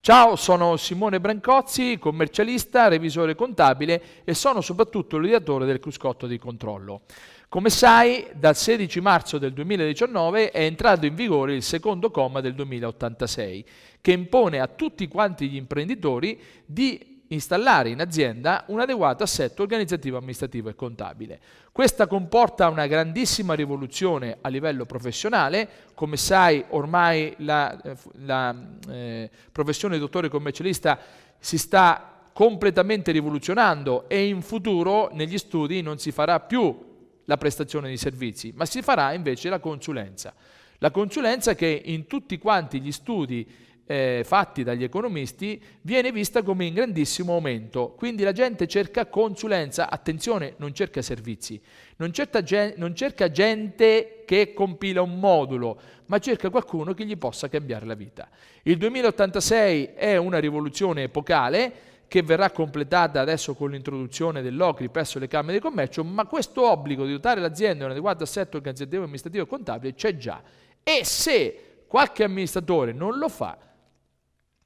Ciao, sono Simone Brancozzi, commercialista, revisore contabile e sono soprattutto l'ideatore del cruscotto di controllo. Come sai, dal 16 marzo del 2019 è entrato in vigore il secondo comma del 2086, che impone a tutti quanti gli imprenditori di installare in azienda un adeguato assetto organizzativo, amministrativo e contabile. Questa comporta una grandissima rivoluzione a livello professionale, come sai ormai la, eh, la eh, professione di dottore commercialista si sta completamente rivoluzionando e in futuro negli studi non si farà più la prestazione di servizi, ma si farà invece la consulenza. La consulenza che in tutti quanti gli studi eh, fatti dagli economisti viene vista come in grandissimo aumento. Quindi la gente cerca consulenza, attenzione, non cerca servizi, non, gen- non cerca gente che compila un modulo, ma cerca qualcuno che gli possa cambiare la vita. Il 2086 è una rivoluzione epocale che verrà completata adesso con l'introduzione dell'OCRI presso le Camere di Commercio, ma questo obbligo di dotare l'azienda di un adeguato assetto organizzativo, amministrativo e contabile c'è già. E se qualche amministratore non lo fa,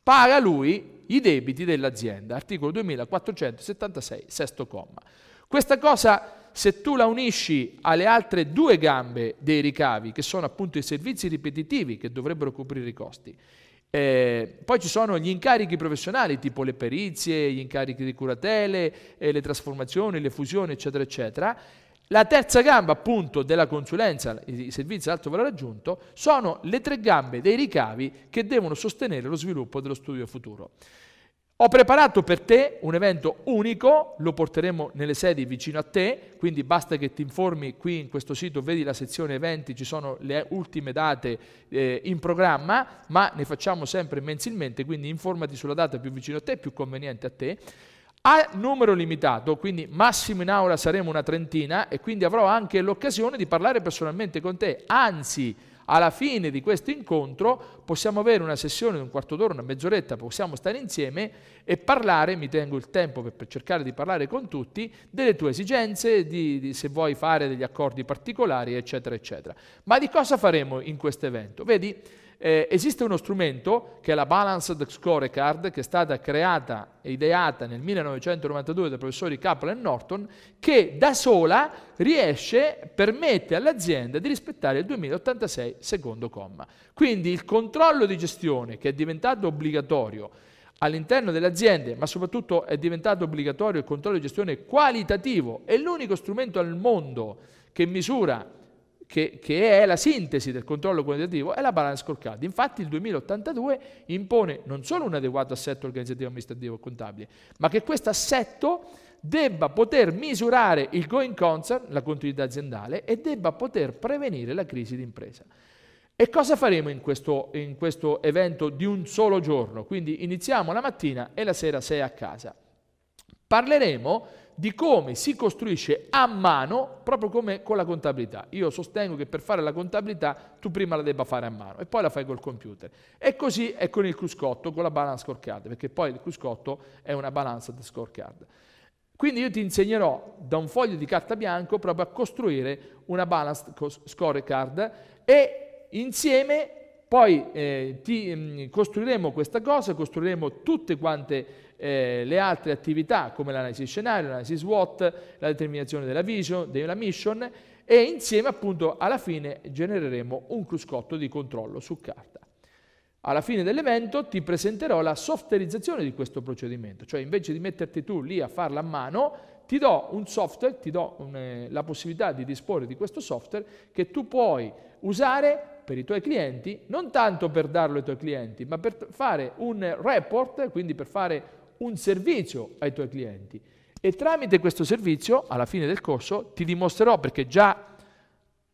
paga lui i debiti dell'azienda, articolo 2476, sesto comma. Questa cosa, se tu la unisci alle altre due gambe dei ricavi, che sono appunto i servizi ripetitivi che dovrebbero coprire i costi, eh, poi ci sono gli incarichi professionali, tipo le perizie, gli incarichi di curatele, eh, le trasformazioni, le fusioni, eccetera, eccetera. La terza gamba appunto della consulenza, i servizi ad alto valore aggiunto, sono le tre gambe dei ricavi che devono sostenere lo sviluppo dello studio futuro. Ho preparato per te un evento unico, lo porteremo nelle sedi vicino a te, quindi basta che ti informi qui in questo sito, vedi la sezione eventi, ci sono le ultime date eh, in programma, ma ne facciamo sempre mensilmente, quindi informati sulla data più vicino a te, più conveniente a te. A numero limitato, quindi massimo in aula saremo una trentina e quindi avrò anche l'occasione di parlare personalmente con te. Anzi, alla fine di questo incontro possiamo avere una sessione di un quarto d'ora, una mezz'oretta, possiamo stare insieme e parlare, mi tengo il tempo per, per cercare di parlare con tutti, delle tue esigenze, di, di, se vuoi fare degli accordi particolari, eccetera, eccetera. Ma di cosa faremo in questo evento? Vedi, eh, esiste uno strumento che è la Balanced Scorecard che è stata creata e ideata nel 1992 dai professori Kaplan e Norton che da sola riesce, permette all'azienda di rispettare il 2086 secondo comma. Quindi il controllo di gestione che è diventato obbligatorio all'interno delle aziende, ma soprattutto è diventato obbligatorio il controllo di gestione qualitativo, è l'unico strumento al mondo che misura che, che, è la sintesi del controllo quantitativo, è la balance scorcata. Infatti il 2082 impone non solo un adeguato assetto organizzativo, amministrativo e contabile, ma che questo assetto debba poter misurare il going concern, la continuità aziendale, e debba poter prevenire la crisi d'impresa. E cosa faremo in questo, in questo evento di un solo giorno? Quindi iniziamo la mattina e la sera sei a casa. Parleremo di come si costruisce a mano, proprio come con la contabilità. Io sostengo che per fare la contabilità tu prima la debba fare a mano e poi la fai col computer. E così è con il cruscotto, con la balance scorecard, perché poi il cruscotto è una balance scorecard. Quindi io ti insegnerò da un foglio di carta bianco proprio a costruire una balance scorecard e insieme poi eh, ti, mh, mm, costruiremo questa cosa, costruiremo tutte quante eh, le altre attività come l'analisi scenario, l'analisi SWOT, la determinazione della vision, della mission e insieme appunto alla fine genereremo un cruscotto di controllo su carta. Alla fine dell'evento ti presenterò la softwarizzazione di questo procedimento, cioè invece di metterti tu lì a farla a mano, ti do un software, ti do un, eh, la possibilità di disporre di questo software che tu puoi usare per i tuoi clienti, non tanto per darlo ai tuoi clienti, ma per fare un report, quindi per fare un servizio ai tuoi clienti e tramite questo servizio, alla fine del corso, ti dimostrerò perché già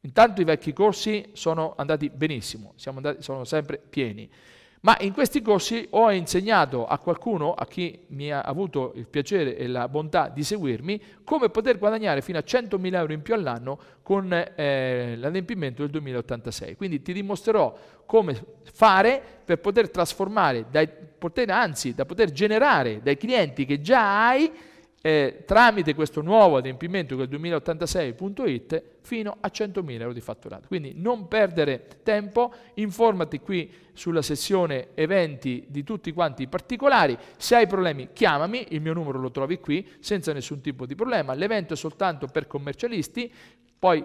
intanto i vecchi corsi sono andati benissimo, andati, sono sempre pieni. Ma in questi corsi ho insegnato a qualcuno, a chi mi ha avuto il piacere e la bontà di seguirmi, come poter guadagnare fino a 100.000 euro in più all'anno con eh, l'adempimento del 2086. Quindi ti dimostrerò come fare per poter trasformare, dai, poter, anzi da poter generare dai clienti che già hai, eh, tramite questo nuovo adempimento che è il 2086.it fino a 100.000 euro di fatturato. Quindi non perdere tempo, informati qui sulla sessione eventi di tutti quanti i particolari, se hai problemi chiamami, il mio numero lo trovi qui senza nessun tipo di problema, l'evento è soltanto per commercialisti, poi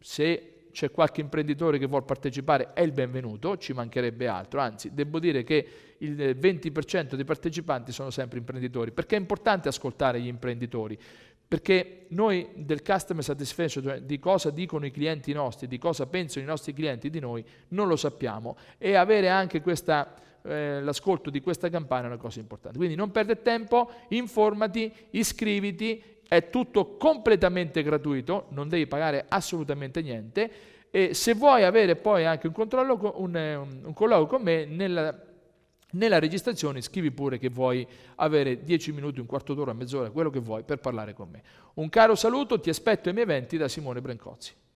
se c'è qualche imprenditore che vuole partecipare è il benvenuto, ci mancherebbe altro, anzi devo dire che il 20% dei partecipanti sono sempre imprenditori, perché è importante ascoltare gli imprenditori, perché noi del customer satisfaction, cioè di cosa dicono i clienti nostri, di cosa pensano i nostri clienti di noi, non lo sappiamo e avere anche questa eh, l'ascolto di questa campana è una cosa importante. Quindi non perdere tempo, informati, iscriviti è tutto completamente gratuito, non devi pagare assolutamente niente e se vuoi avere poi anche un, controllo, eh, un, un colloquio con me nella, nella, registrazione scrivi pure che vuoi avere 10 minuti, un quarto d'ora, mezz'ora, quello che vuoi per parlare con me. Un caro saluto, ti aspetto ai miei eventi da Simone Brancozzi.